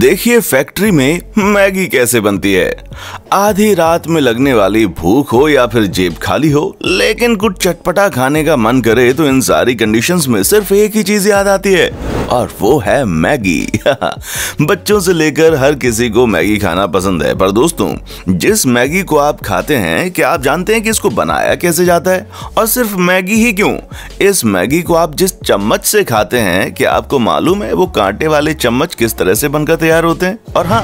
देखिए फैक्ट्री में मैगी कैसे बनती है आधी रात में लगने वाली भूख हो या फिर जेब खाली हो लेकिन कुछ चटपटा खाने का मन करे तो इन सारी कंडीशंस में सिर्फ एक ही चीज याद आती है और वो है मैगी बच्चों से लेकर हर किसी को मैगी खाना पसंद है पर दोस्तों जिस मैगी को आप खाते हैं क्या आप जानते हैं कि इसको बनाया कैसे जाता है और सिर्फ मैगी ही क्यों इस मैगी को आप जिस चम्मच से खाते हैं क्या आपको मालूम है वो कांटे वाले चम्मच किस तरह से बनकर तैयार तैयार होते हैं और हाँ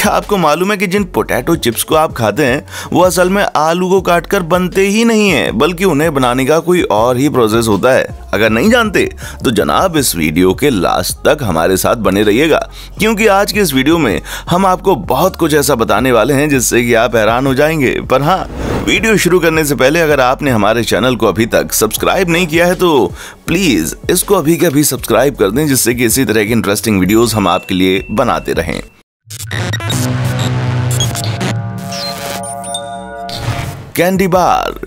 क्या आपको मालूम है कि जिन पोटैटो चिप्स को आप खाते हैं वो असल में आलू को काट कर बनते ही नहीं है बल्कि उन्हें बनाने का कोई और ही प्रोसेस होता है अगर नहीं जानते तो जनाब इस वीडियो के लास्ट तक हमारे साथ बने रहिएगा क्योंकि आज के इस वीडियो में हम आपको बहुत कुछ ऐसा बताने वाले हैं जिससे कि आप हैरान हो जाएंगे पर हाँ वीडियो शुरू करने से पहले अगर आपने हमारे चैनल को अभी तक सब्सक्राइब नहीं किया है तो प्लीज इसको अभी के अभी सब्सक्राइब कर दें जिससे कि इसी तरह के इंटरेस्टिंग वीडियोस हम आपके लिए बनाते रहें कैंडी बार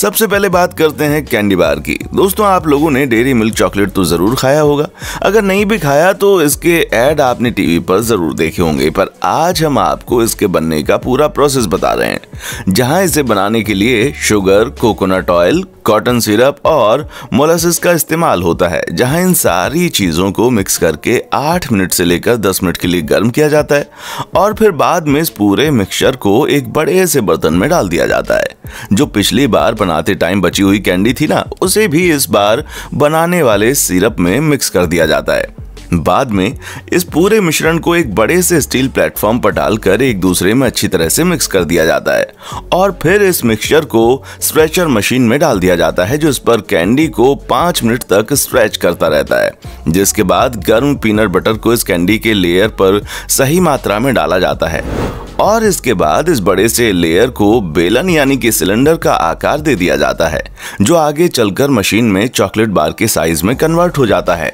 सबसे पहले बात करते हैं कैंडी बार की दोस्तों आप लोगों ने डेरी मिल्क चॉकलेट तो ज़रूर खाया होगा अगर नहीं भी खाया तो इसके एड आपने टीवी पर ज़रूर देखे होंगे पर आज हम आपको इसके बनने का पूरा प्रोसेस बता रहे हैं जहां इसे बनाने के लिए sugar coconut oil cotton syrup और मोलासिस का इस्तेमाल होता है जहां इन सारी चीज़ों को मिक्स करके 8 मिनट से लेकर 10 मिनट के लिए गर्म किया जाता है और फिर बाद में इस पूरे मिक्सचर को एक बड़े से बर्तन में डाल दिया जाता है जो पिछली बार बार बनाते टाइम बची हुई कैंडी थी ना उसे भी इस बार बनाने वाले सिरप में मिक्स कर दिया जाता है बाद में इस पूरे मिश्रण को एक बड़े से स्टील प्लेटफॉर्म पर डालकर एक दूसरे में अच्छी तरह से मिक्स कर दिया जाता है और फिर इस मिक्सचर को स्ट्रेचर मशीन में डाल दिया जाता है जो इस पर कैंडी को पांच मिनट तक स्ट्रेच करता रहता है जिसके बाद गर्म पीनट बटर को इस कैंडी के लेयर पर सही मात्रा में डाला जाता है और इसके बाद इस बड़े से लेयर को बेलन यानी कि सिलेंडर का आकार दे दिया जाता है जो आगे चलकर मशीन में चॉकलेट बार के साइज में कन्वर्ट हो जाता है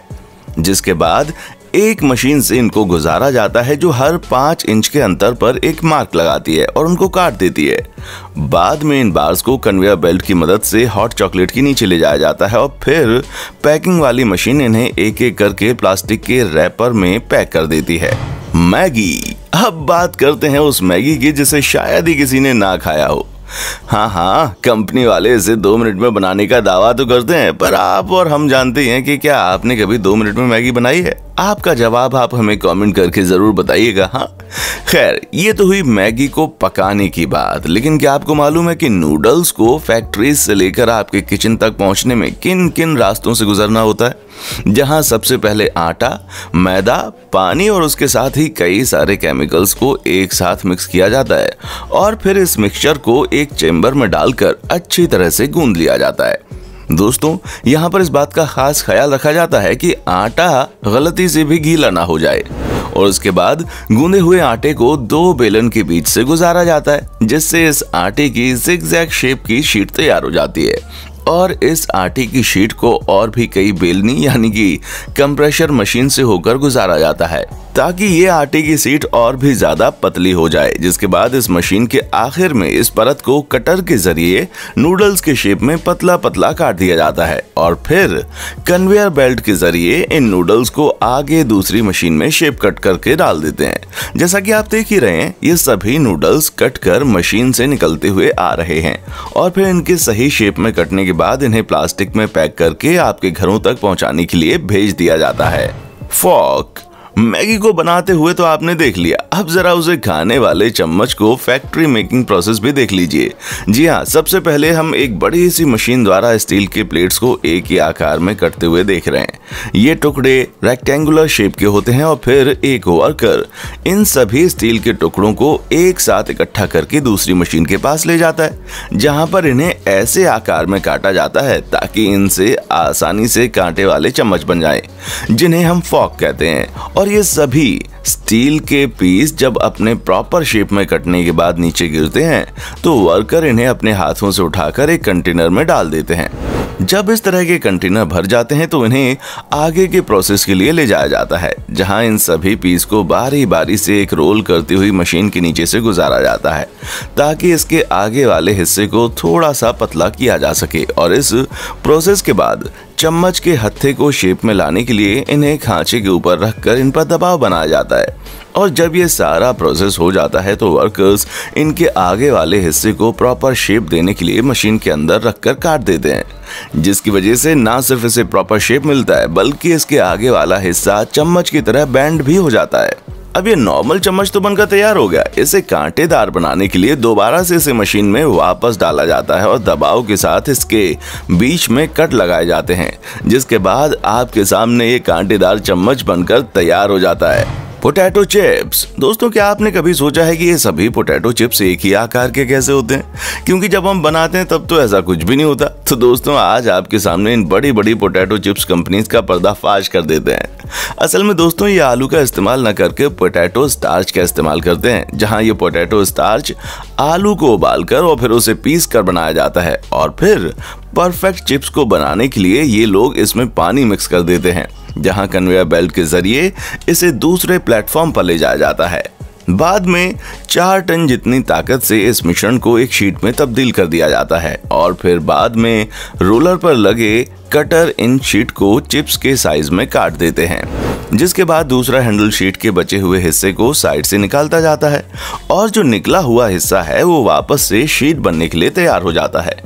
जिसके बाद एक मशीन से इनको गुजारा जाता है जो हर पांच इंच के अंतर पर एक मार्क लगाती है और उनको काट देती है बाद में इन बार्स को कन्वेयर बेल्ट की मदद से हॉट चॉकलेट के नीचे ले जाया जाता है और फिर पैकिंग वाली मशीन इन्हें एक एक करके प्लास्टिक के रैपर में पैक कर देती है मैगी अब बात करते हैं उस मैगी की जिसे शायद ही किसी ने ना खाया हो हाँ हाँ कंपनी वाले इसे दो मिनट में बनाने का दावा तो करते हैं पर आप और हम जानते हैं कि क्या आपने कभी दो मिनट में मैगी बनाई है आपका जवाब आप हमें कमेंट करके ज़रूर बताइएगा हाँ खैर ये तो हुई मैगी को पकाने की बात लेकिन क्या आपको मालूम है कि नूडल्स को फैक्ट्रीज से लेकर आपके किचन तक पहुंचने में किन किन रास्तों से गुजरना होता है जहां सबसे पहले आटा मैदा पानी और उसके साथ ही कई सारे केमिकल्स को एक साथ मिक्स किया जाता है और फिर इस मिक्सचर को एक चेम्बर में डालकर अच्छी तरह से गूंद लिया जाता है दोस्तों यहाँ पर इस बात का खास ख्याल रखा जाता है कि आटा गलती से भी गीला ना हो जाए और उसके बाद गूंदे हुए आटे को दो बेलन के बीच से गुजारा जाता है जिससे इस आटे की जिग शेप की शीट तैयार हो जाती है और इस आटे की शीट को और भी कई बेलनी यानी कि कंप्रेशर मशीन से होकर गुजारा जाता है ताकि ये आटे की सीट और भी ज्यादा पतली हो जाए जिसके बाद इस मशीन के आखिर में इस परत को कटर के जरिए नूडल्स के शेप में पतला पतला काट दिया जाता है और फिर कन्वेयर बेल्ट के जरिए इन नूडल्स को आगे दूसरी मशीन में शेप कट करके डाल देते हैं जैसा कि आप देख ही रहे हैं ये सभी नूडल्स कट कर मशीन से निकलते हुए आ रहे हैं और फिर इनके सही शेप में कटने के बाद इन्हें प्लास्टिक में पैक करके आपके घरों तक पहुँचाने के लिए भेज दिया जाता है फॉक मैगी को बनाते हुए तो आपने देख लिया अब जरा उसे खाने वाले चम्मच को फैक्ट्री मेकिंग प्रोसेस भी देख लीजिए जी हाँ सबसे पहले हम एक बड़ी सी मशीन द्वारा स्टील के प्लेट्स को एक ही आकार में कटते हुए देख रहे हैं ये टुकड़े रेक्टेंगुलर शेप के होते हैं और फिर एक वर्कर इन सभी स्टील के टुकड़ों को एक साथ इकट्ठा करके दूसरी मशीन के पास ले जाता है जहाँ पर इन्हें ऐसे आकार में काटा जाता है ताकि इनसे आसानी से कांटे वाले चम्मच बन जाए जिन्हें हम फॉक कहते हैं और और ये सभी स्टील के पीस जब अपने प्रॉपर शेप में कटने के बाद नीचे गिरते हैं तो वर्कर इन्हें अपने हाथों से उठाकर एक कंटेनर में डाल देते हैं जब इस तरह के कंटेनर भर जाते हैं तो इन्हें आगे के प्रोसेस के लिए ले जाया जाता है जहां इन सभी पीस को बारी बारी से एक रोल करती हुई मशीन के नीचे से गुजारा जाता है ताकि इसके आगे वाले हिस्से को थोड़ा सा पतला किया जा सके और इस प्रोसेस के बाद चम्मच के हत्थे को शेप में लाने के लिए इन्हें खांचे के ऊपर रखकर इन पर दबाव बनाया जाता है और जब ये सारा प्रोसेस हो जाता है तो वर्कर्स इनके आगे वाले हिस्से को प्रॉपर शेप देने के लिए मशीन के अंदर रखकर काट देते हैं जिसकी वजह से ना सिर्फ इसे प्रॉपर शेप मिलता है बल्कि इसके आगे वाला हिस्सा चम्मच की तरह बैंड भी हो जाता है अब ये नॉर्मल चम्मच तो बनकर तैयार हो गया इसे कांटेदार बनाने के लिए दोबारा से इसे मशीन में वापस डाला जाता है और दबाव के साथ इसके बीच में कट लगाए जाते हैं जिसके बाद आपके सामने ये कांटेदार चम्मच बनकर तैयार हो जाता है पोटैटो चिप्स दोस्तों क्या आपने कभी सोचा है कि ये सभी पोटैटो चिप्स एक ही आकार के कैसे होते हैं क्योंकि जब हम बनाते हैं तब तो ऐसा कुछ भी नहीं होता तो दोस्तों आज आपके सामने इन बड़ी बड़ी पोटैटो चिप्स कंपनीज का पर्दाफाश कर देते हैं असल में दोस्तों ये आलू का इस्तेमाल न करके पोटैटो स्टार्च का इस्तेमाल करते हैं जहाँ ये पोटैटो स्टार्च आलू को उबाल कर और फिर उसे पीस कर बनाया जाता है और फिर परफेक्ट चिप्स को बनाने के लिए ये लोग इसमें पानी मिक्स कर देते हैं जहां कन्वेयर बेल्ट के जरिए इसे दूसरे प्लेटफॉर्म पर ले जाया जाता है बाद में चार टन जितनी ताकत से इस मिश्रण को एक शीट में तब्दील कर दिया जाता है और फिर बाद में रोलर पर लगे कटर इन शीट को चिप्स के साइज में काट देते हैं जिसके बाद दूसरा हैंडल शीट के बचे हुए हिस्से को साइड से निकालता जाता है और जो निकला हुआ हिस्सा है वो वापस से शीट बनने के लिए तैयार हो जाता है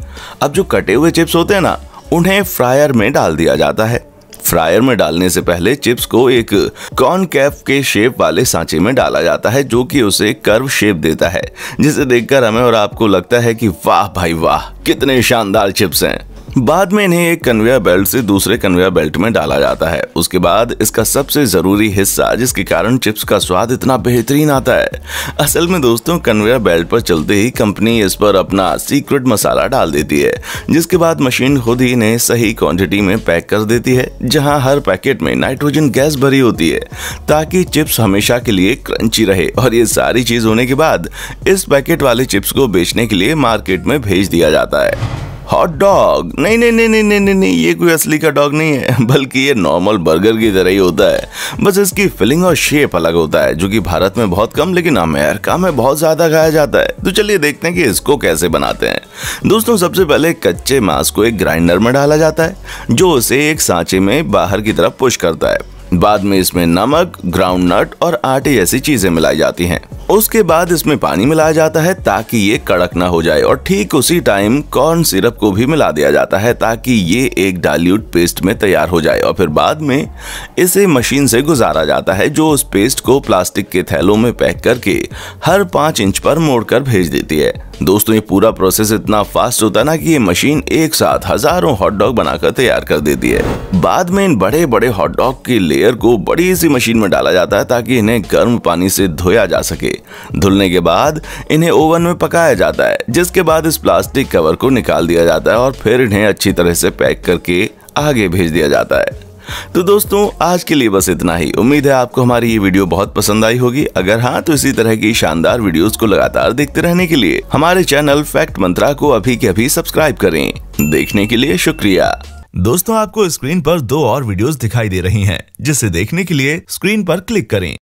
अब जो कटे हुए चिप्स होते हैं ना उन्हें फ्रायर में डाल दिया जाता है फ्रायर में डालने से पहले चिप्स को एक कॉन कैफ के शेप वाले सांचे में डाला जाता है जो कि उसे कर्व शेप देता है जिसे देखकर हमें और आपको लगता है कि वाह भाई वाह कितने शानदार चिप्स हैं बाद में इन्हें एक कन्वेयर बेल्ट से दूसरे कन्वेयर बेल्ट में डाला जाता है उसके बाद इसका सबसे जरूरी हिस्सा जिसके कारण चिप्स का स्वाद इतना बेहतरीन आता है असल में दोस्तों कन्वेयर बेल्ट पर चलते ही कंपनी इस पर अपना सीक्रेट मसाला डाल देती है जिसके बाद मशीन खुद ही इन्हें सही क्वान्टिटी में पैक कर देती है जहाँ हर पैकेट में नाइट्रोजन गैस भरी होती है ताकि चिप्स हमेशा के लिए क्रंची रहे और ये सारी चीज होने के बाद इस पैकेट वाले चिप्स को बेचने के लिए मार्केट में भेज दिया जाता है हॉट डॉग नहीं नहीं नहीं नहीं नहीं नहीं ये कोई असली का डॉग नहीं है बल्कि ये नॉर्मल बर्गर की तरह ही होता है बस इसकी फिलिंग और शेप अलग होता है जो कि भारत में बहुत कम लेकिन अमेरिका हाँ, में बहुत ज़्यादा खाया जाता है तो चलिए देखते हैं कि इसको कैसे बनाते हैं दोस्तों सबसे पहले कच्चे मांस को एक ग्राइंडर में डाला जाता है जो उसे एक सांचे में बाहर की तरफ पुश करता है बाद में इसमें नमक ग्राउंड नट और आटे जैसी चीजें मिलाई जाती हैं। उसके बाद इसमें पानी मिलाया जाता है ताकि ये कड़क ना हो जाए और ठीक उसी टाइम कॉर्न सिरप को भी मिला दिया जाता है ताकि ये एक डाल्यूट पेस्ट में तैयार हो जाए और फिर बाद में इसे मशीन से गुजारा जाता है जो उस पेस्ट को प्लास्टिक के थैलों में पैक करके हर पाँच इंच पर मोड़ कर भेज देती है दोस्तों ये पूरा प्रोसेस इतना फास्ट होता है ना कि ये मशीन एक साथ हजारों हॉट डॉग बनाकर तैयार कर देती है बाद में इन बड़े बड़े हॉट डॉग के लिए एयर को बड़ी सी मशीन में डाला जाता है ताकि इन्हें गर्म पानी से धोया जा सके धुलने के बाद इन्हें ओवन में पकाया जाता है जिसके बाद इस प्लास्टिक कवर को निकाल दिया जाता है और फिर इन्हें अच्छी तरह से पैक करके आगे भेज दिया जाता है तो दोस्तों आज के लिए बस इतना ही उम्मीद है आपको हमारी ये वीडियो बहुत पसंद आई होगी अगर हाँ तो इसी तरह की शानदार वीडियोस को लगातार देखते रहने के लिए हमारे चैनल फैक्ट मंत्रा को अभी के अभी सब्सक्राइब करें देखने के लिए शुक्रिया दोस्तों आपको स्क्रीन पर दो और वीडियोस दिखाई दे रही हैं, जिसे देखने के लिए स्क्रीन पर क्लिक करें